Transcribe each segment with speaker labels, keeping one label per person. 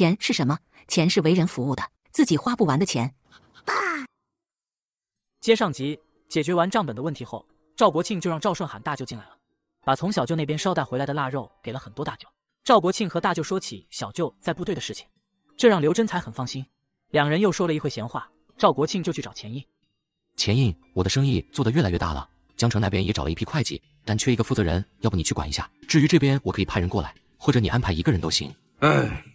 Speaker 1: 钱是什么？钱是为人服务的，自己花不完的钱。
Speaker 2: 接上集，解决完账本的问题后，赵国庆就让赵顺喊大舅进来了，把从小舅那边捎带回来的腊肉给了很多大舅。赵国庆和大舅说起小舅在部队的事情，这让刘真才很放心。两人又说了一会闲话，赵国庆就去找钱印。
Speaker 3: 钱印，我的生意做得越来越大了，江城那边也找了一批会计，但缺一个负责人，要不你去管一下？至于这边，我可以派人过来，或者你安排一个人都行。哎。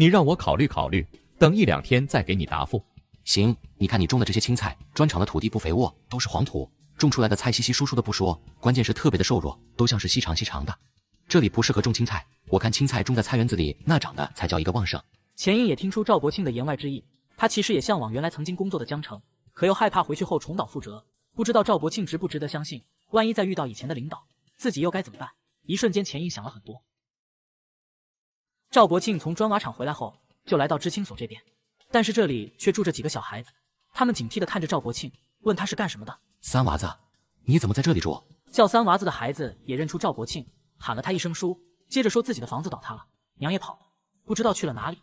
Speaker 3: 你让我考虑考虑，等一两天再给你答复。行，你看你种的这些青菜，砖厂的土地不肥沃，都是黄土，种出来的菜稀稀疏疏的不说，关键是特别的瘦弱，都像是细长细长的。这里不适合种青菜，我看青菜种在菜园子里，那长得才叫一个旺盛。
Speaker 2: 钱英也听出赵国庆的言外之意，他其实也向往原来曾经工作的江城，可又害怕回去后重蹈覆辙，不知道赵国庆值不值得相信，万一再遇到以前的领导，自己又该怎么办？一瞬间，钱英想了很多。赵国庆从砖瓦厂回来后，就来到知青所这边，但是这里却住着几个小孩子。他们警惕地看着赵国庆，问他是干什么的。
Speaker 3: 三娃子，你怎么在这里住？
Speaker 2: 叫三娃子的孩子也认出赵国庆，喊了他一声叔，接着说自己的房子倒塌了，娘也跑了，不知道去了哪里，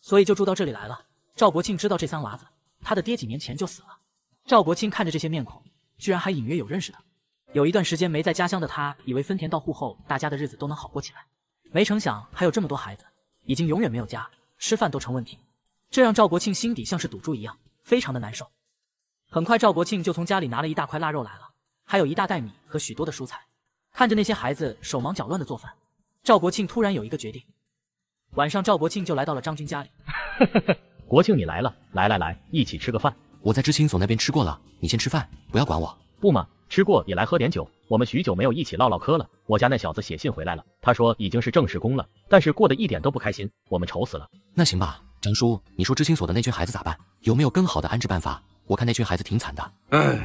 Speaker 2: 所以就住到这里来了。赵国庆知道这三娃子，他的爹几年前就死了。赵国庆看着这些面孔，居然还隐约有认识的。有一段时间没在家乡的他，以为分田到户后大家的日子都能好过起来，没成想还有这么多孩子。已经永远没有家，吃饭都成问题，这让赵国庆心底像是堵住一样，非常的难受。很快，赵国庆就从家里拿了一大块腊肉来了，还有一大袋米和许多的蔬菜。看着那些孩子手忙脚乱的做饭，赵国庆突然有一个决定。晚上，赵国庆就来到了张军家里。
Speaker 3: 国庆你来了，来来来，一起吃个饭。我在知青所那边吃过了，你先吃饭，不要管我。不吗？吃过也来喝点酒，我们许久没有一起唠唠嗑了。我家那小子写信回来了，他说已经是正式工了，但是过得一点都不开心，我们愁死了。那行吧，张叔，你说知青所的那群孩子咋办？有没有更好的安置办法？我看那群孩子挺惨的。嗯，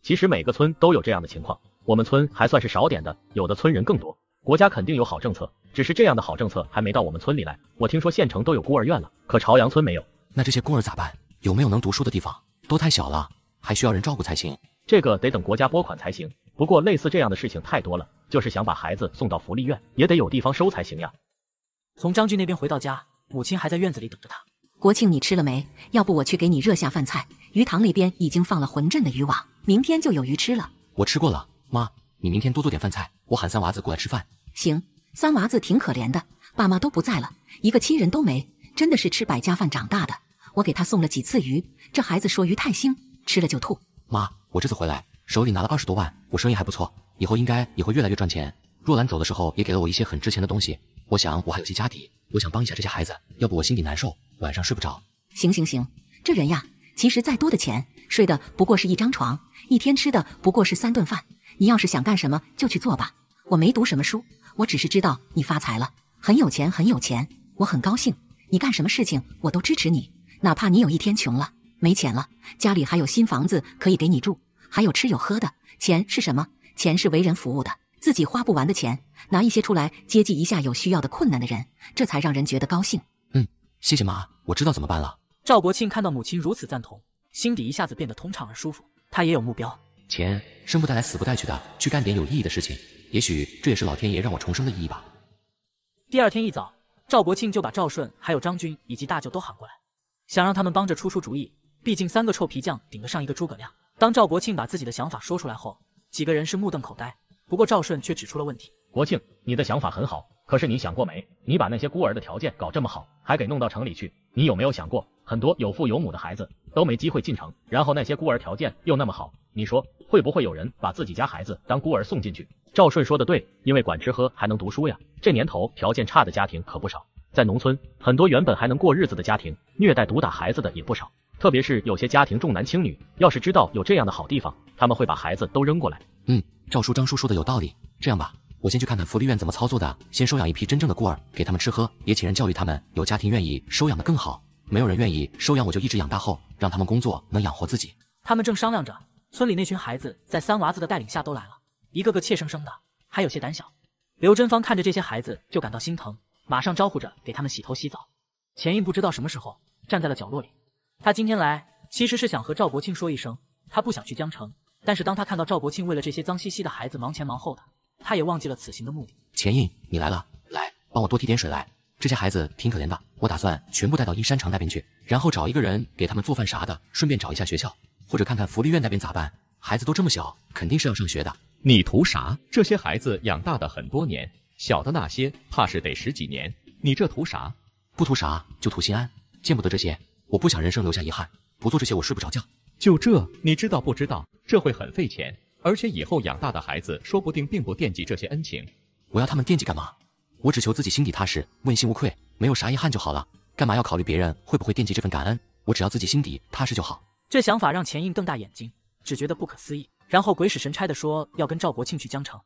Speaker 3: 其实每个村都有这样的情况，我们村还算是少点的，有的村人更多。国家肯定有好政策，只是这样的好政策还没到我们村里来。我听说县城都有孤儿院了，可朝阳村没有，那这些孤儿咋办？有没有能读书的地方？都太小了，还需要人照顾才行。这个得等国家拨款才行。不过类似这样的事情太多了，就是想把孩子送到福利院，也得有地方收才行呀。从张军那边回到家，母亲还在院子里等着他。国庆你吃了
Speaker 1: 没？要不我去给你热下饭菜。鱼塘那边已经放了浑镇的渔网，明天就有鱼吃了。
Speaker 3: 我吃过了，妈，你明天多做点饭菜，我喊三娃子过来吃饭。
Speaker 1: 行，三娃子挺可怜的，爸妈都不在了，一个亲人都没，真的是吃百家饭长大的。我给他送了几次鱼，这孩子说鱼太腥，吃了就吐。
Speaker 3: 妈。我这次回来手里拿了二十多万，我生意还不错，以后应该也会越来越赚钱。若兰走的时候也给了我一些很值钱的东西，我想我还有些家底，我想帮一下这些孩子，要不我心里难受，晚上睡不着。
Speaker 1: 行行行，这人呀，其实再多的钱，睡的不过是一张床，一天吃的不过是三顿饭。你要是想干什么就去做吧。我没读什么书，我只是知道你发财了，很有钱很有钱，我很高兴。你干什么事情我都支持你，哪怕你有一天穷了。没钱了，家里还有新房子可以给你住，还有吃有喝的。钱是什么？钱是为人服务的，自己花不完的钱，拿一些出来接济一下有需要的困难的人，这才让人觉得高兴。
Speaker 3: 嗯，谢谢妈，我知道怎么办了。
Speaker 2: 赵国庆看到母亲如此赞同，心底一下子变得通畅而舒服。他也有目标，
Speaker 3: 钱生不带来死不带去的，去干点有意义的事情。也许这也是老天爷让我重生的意义吧。
Speaker 2: 第二天一早，赵国庆就把赵顺还有张军以及大舅都喊过来，想让他们帮着出出主意。毕竟三个臭皮匠顶得上一个诸葛亮。当赵国庆把自己的想法说出来后，几个人是目瞪口呆。不过赵顺却指出了问题：国庆，你的想法很好，可是你想过没？你把那些孤儿的条件搞这么好，
Speaker 3: 还给弄到城里去，你有没有想过，很多有父有母的孩子都没机会进城，然后那些孤儿条件又那么好，你说会不会有人把自己家孩子当孤儿送进去？赵顺说的对，因为管吃喝还能读书呀。这年头条件差的家庭可不少，在农村，很多原本还能过日子的家庭，虐待毒打孩子的也不少。特别是有些家庭重男轻女，要是知道有这样的好地方，他们会把孩子都扔过来。嗯，赵叔、张叔说的有道理。这样吧，我先去看看福利院怎么操作的，先收养一批真正的孤儿，给他们吃喝，也请人教育他们。有家庭愿意收养的更好，没有人愿意收养我就一直养大后让他们工作，能养活自己。
Speaker 2: 他们正商量着，村里那群孩子在三娃子的带领下都来了，一个个怯生生的，还有些胆小。刘珍芳看着这些孩子就感到心疼，马上招呼着给他们洗头洗澡。钱印不知道什么时候站在了角落里。他今天来其实是想和赵国庆说一声，他不想去江城。但是当他看到赵国庆为了这些脏兮兮的孩子忙前忙后的，他也忘记了此行的目的。
Speaker 3: 钱印，你来了，来，帮我多提点水来。这些孩子挺可怜的，我打算全部带到阴山城那边去，然后找一个人给他们做饭啥的，顺便找一下学校，或者看看福利院那边咋办。孩子都这么小，肯定是要上学的。你图啥？这些孩子养大的很多年，小的那些怕是得十几年。你这图啥？不图啥，就图心安，见不得这些。我不想人生留下遗憾，不做这些我睡不着觉。就这你知道不知道？这会很费钱，而且以后养大的孩子说不定并不惦记这些恩情。我要他们惦记干嘛？我只求自己心底踏实，问心无愧，没有啥遗憾就好了。干嘛要考虑别人会不会惦记这份感恩？我只要自己心底踏实就好。
Speaker 2: 这想法让钱印瞪大眼睛，只觉得不可思议，然后鬼使神差的说要跟赵国庆去江城。